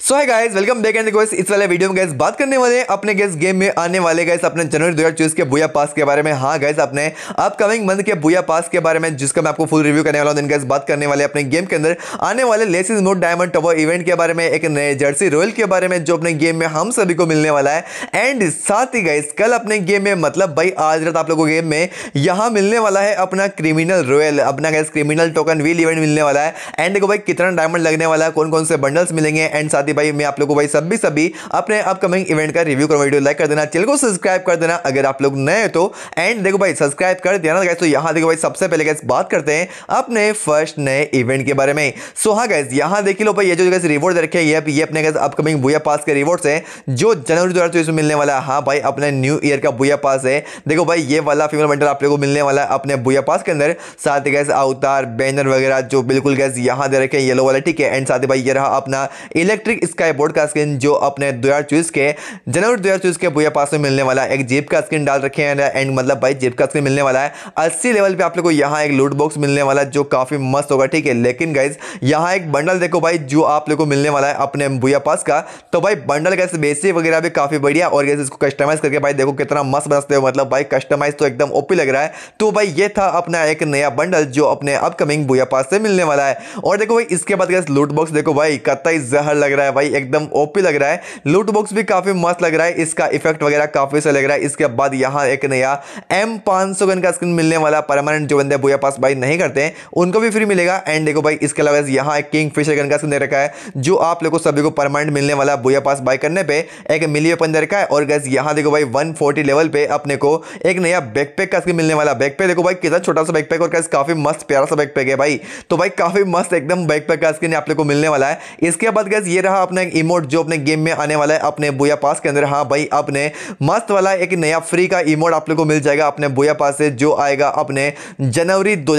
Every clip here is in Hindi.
सो है guys welcome back and guys इस वाले वीडियो में गाइस बात करने वाले हैं अपने गैस गेम में आने वाले गाइस अपने जनवरी चौबीस के बुआ पास के बारे में हाँ गाइस अपने अपकमिंग मंथ के बुआ पास के बारे में जिसका मैं आपको फुल रिव्यू करने वाला हूँ गाइस बात करने वाले अपने गेम के अंदर आने वाले less is mode diamond tower event के बारे में एक नए जर्सी रॉयल के बारे में जो अपने गेम में हम सभी को मिलने वाला है एंड साथ ही गाइस कल अपने गेम में मतलब भाई आज रात आप लोगों को गेम में यहाँ मिलने वाला है अपना क्रिमिनल रॉयल अपना guys criminal token wheel event मिलने वाला है एंड देखो भाई कितना डायमंड लगने वाला है कौन कौन से बंडल्स मिलेंगे एंड साथ साथ ही भाई मैं आप लोग को भाई सभी सभी अपने अपकमिंग इवेंट का रिव्यू करूँ वीडियो लाइक कर देना चैनल को सब्सक्राइब कर देना अगर आप लोग नए तो एंड देखो भाई सब्सक्राइब कर देना गैस तो यहाँ देखो भाई सबसे पहले गैस बात करते हैं अपने फर्स्ट नए इवेंट के बारे में सो हाँ गैस यहाँ देख लो भाई ये जो गैस रिवॉर्ड रखे ये ये अपने गैस अपकमिंग भूया पास के रिवॉर्ड्स हैं जो जनवरी दो हज़ार में मिलने वाला है हाँ भाई अपने न्यू ईयर का भूया पास है देखो भाई ये वाला फीमेल मेंटर आप लोग को मिलने वाला है अपने भूया पास के अंदर साथ ही गैस अवतार बैनर वगैरह जो बिल्कुल गैस यहाँ दे रखे हैं येलो वाला ठीक है एंड साथ ही भाई ये रहा अपना इलेक्ट्रिक इलेक्ट्रिक स्काई बोर्ड का स्क्रीन जो अपने दो हज़ार चौबीस के जनवरी दो हज़ार चौबीस के बुया पास में मिलने वाला एक जीप का स्क्रीन डाल रखे हैं एंड मतलब भाई जीप का स्क्रीन मिलने वाला है अस्सी लेवल पर आप लोग को यहाँ एक लूट बॉक्स मिलने वाला जो काफ़ी मस्त होगा ठीक है लेकिन गाइज यहाँ एक बंडल देखो भाई जो आप लोग को मिलने वाला है अपने बुया पास का तो भाई बंडल कैसे बेसी वगैरह भी काफ़ी बढ़िया और कैसे इसको कस्टमाइज़ करके भाई देखो कितना मस्त बनाते हो मतलब भाई कस्टमाइज़ तो एकदम ओपी लग रहा है तो भाई ये था अपना एक नया बंडल जो अपने अपकमिंग बुया पास से मिलने वाला है और देखो भाई इसके बाद गैस लूट बॉक्स देखो भाई कत्ता ही जहर लग रहा है रहा है भाई एकदम ओपी लग रहा है लूट बॉक्स भी काफ़ी मस्त लग रहा है इसका इफेक्ट वगैरह काफ़ी सा लग रहा है इसके बाद यहाँ एक नया एम पाँच सौ गन का स्क्रीन मिलने वाला परमानेंट जो बंदे भूया पास भाई नहीं करते हैं उनको भी फ्री मिलेगा एंड देखो भाई इसके अलावा यहाँ एक किंग फिशर गन का स्क्रीन दे रखा है जो आप लोग को सभी को परमानेंट मिलने वाला भूया पास बाई करने पर एक मिली ओपन दे रखा है और गैस यहाँ देखो भाई वन लेवल पे अपने को एक नया बैकपैक का स्क्रीन मिलने वाला बैकपैक देखो भाई कितना छोटा सा बैकपैक और गैस काफ़ी मस्त प्यारा सा बैकपैक है भाई तो भाई काफ़ी मस्त एकदम बैकपैक का स्क्रीन आप लोग को मिलने वाला है इसके बाद गैस ये रहा रहा अपना एक इमोट जो अपने गेम में आने वाला है अपने बोया पास के अंदर हाँ भाई अपने मस्त वाला एक नया फ्री का इमोट आप लोग को मिल जाएगा अपने बोया पास से जो आएगा अपने जनवरी दो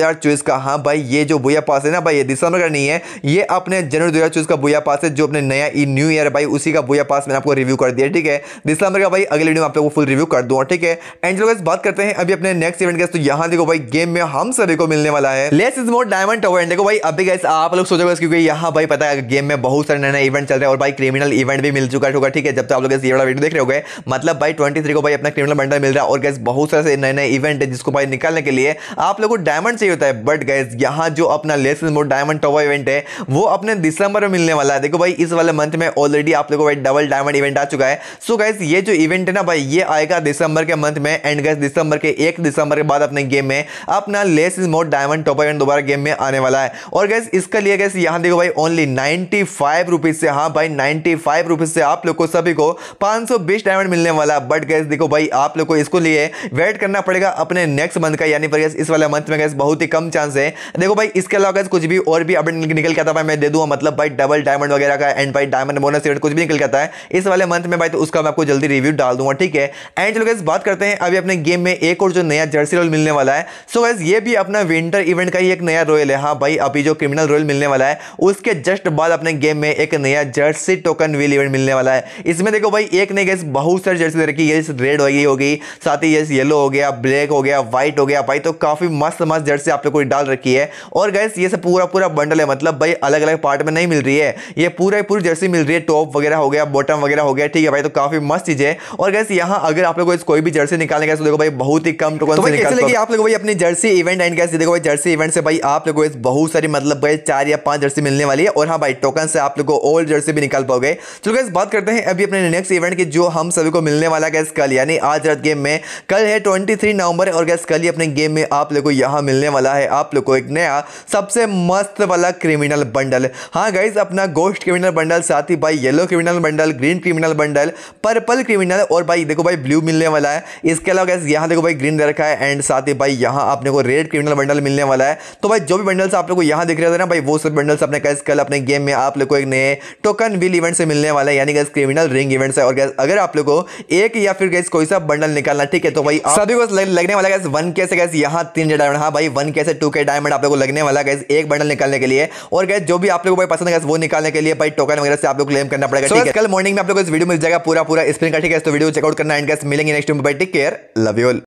का हाँ भाई ये जो बोया पास है ना भाई ये दिसंबर का नहीं है ये अपने जनवरी दो का बोया पास है जो अपने नया न्यू ईयर भाई उसी का बोया पास मैंने आपको रिव्यू कर दिया ठीक है दिसंबर का भाई अगले वीडियो में आप लोग को फुल रिव्यू कर दूँ ठीक है एंड लोग बात करते हैं अभी अपने नेक्स्ट इवेंट के तो यहाँ देखो भाई गेम में हम सभी को मिलने वाला है less is more diamond tower देखो भाई अभी गैस आप लोग सोचोगे क्योंकि यहाँ भाई पता है गेम में बहुत सारे नए नए इवेंट इवेंट चल रहा है और भाई क्रिमिनल इवेंट भी मिल चुका होगा ठीक है जब तक तो आप लोग ये वाला वीडियो देख रहे हो मतलब भाई ट्वेंटी को भाई अपना क्रिमिनल बंडल मिल रहा है और गैस बहुत सारे नए नए इवेंट है जिसको भाई निकालने के लिए आप लोगों को डायमंड चाहिए होता है बट गैस यहाँ जो अपना lesson mode diamond tower event है वो अपने दिसंबर में मिलने वाला है देखो भाई इस वाले मंथ में ऑलरेडी आप लोग भाई डबल डायमंड इवेंट आ चुका है सो गैस ये जो इवेंट है ना भाई ये आएगा दिसंबर के मंथ में एंड गैस दिसंबर के एक दिसंबर के बाद अपने गेम में अपना less is mode diamond topper event दोबारा गेम में आने वाला है और गैस इसके लिए गैस यहाँ देखो भाई ओनली नाइनटी फाइव रुपीज से हाँ भाई नाइन्टी फाइव रुपीज़ से आप लोग को सभी को पाँच सौ बीस डायमंड मिलने वाला बट गैस देखो भाई आप लोग को इसको लिए वेट करना पड़ेगा अपने नेक्स्ट मंथ का यानी पर गैस इस वाले मंथ में गैस बहुत ही कम चांस है देखो भाई इसके अलावा गैस कुछ भी और भी अपडेट निकल के आता भाई मैं दे दूँ मतलब भाई डबल डायमंड वगैरह का एंड भाई डायमंड बोनस रेट कुछ भी निकल के आता है इस वाले मंथ में भाई तो उसका मैं आपको जल्दी रिव्यू डाल दूंगा ठीक है एंड चलो गैस बात करते हैं अभी अपने गेम में एक और जो नया जर्सी रोल मिलने वाला है सो गैस ये भी अपना विंटर इवेंट का ही एक नया रोयल है हाँ भाई अभी जो क्रिमिनल रॉयल मिलने वाला है उसके जस्ट बाद अपने गेम में एक नया नया जर्सी टोकन विल इवेंट मिलने वाला है इसमें देखो भाई एक नहीं गैस बहुत सारी जर्सी दे रखी है रेड हो गई होगी साथ ही यस येलो हो गया ब्लैक हो गया व्हाइट हो गया भाई तो काफ़ी मस्त मस्त जर्सी आप लोग को डाल रखी है और गैस ये सब पूरा पूरा बंडल है मतलब भाई अलग अलग पार्ट में नहीं मिल रही है ये पूरा पूरी जर्सी मिल रही है टॉप वगैरह हो गया बॉटम वगैरह हो गया ठीक है भाई तो काफ़ी मस्त चीज़ है और गैस यहाँ अगर आप लोग कोई भी जर्सी निकालने गए तो देखो भाई बहुत ही कम टोकन तो आप लोग भाई अपनी जर्सी इवेंट एंड गैस देखो भाई जर्सी इवेंट से भाई आप लोग बहुत सारी मतलब भाई चार या पांच जर्सी मिलने वाली है और हाँ भाई टोकन से आप लोग ओल्ड इधर से भी निकाल पाओगे चलो गैस बात करते हैं अभी अपने नेक्स्ट इवेंट की जो हम सभी को मिलने वाला गैस कल यानी आज रात गेम में कल है ट्वेंटी नवंबर और गैस कल ही अपने गेम में आप लोग को यहाँ मिलने वाला है आप लोग को एक नया सबसे मस्त वाला क्रिमिनल बंडल हाँ गाइज अपना गोश्त क्रिमिनल बंडल साथ ही भाई yellow criminal bundle green criminal bundle purple criminal और भाई देखो भाई ब्लू मिलने वाला है इसके अलावा गैस यहाँ देखो भाई ग्रीन दे रखा है एंड साथ ही भाई यहाँ आपने को रेड क्रिमिनल बंडल मिलने वाला है तो भाई जो भी बंडल्स आप लोग को यहाँ दिख रहे थे ना भाई वो सब बंडल्स अपने गैस कल अपने गेम में आप लोग को एक नए टोकन विल इवेंट से मिलने वाला है यानी गैस क्रिमिनल रिंग इवेंट से और गैस अगर आप लोगों को एक या फिर गैस कोई सा बंडल निकालना ठीक है तो भाई सभी हाँ को लगने वाला गैस वन के से गैस यहाँ तीन डायमंड हाँ भाई वन के से टू के डायमंड आप लोग को लगने वाला गैस एक बंडल निकालने के लिए और गैस जो भी आप लोगों को पसंद है वो निकालने के लिए भाई टोकन वगैरह से आप लोग क्लेम करना पड़ेगा ठीक है कल मॉर्निंग में आप लोग इस वीडियो मिल जाएगा पूरा पूरा स्क्रीन का ठीक है तो वीडियो चेकआउट करना एंड गैस मिलेंगे next time bye take care love you'll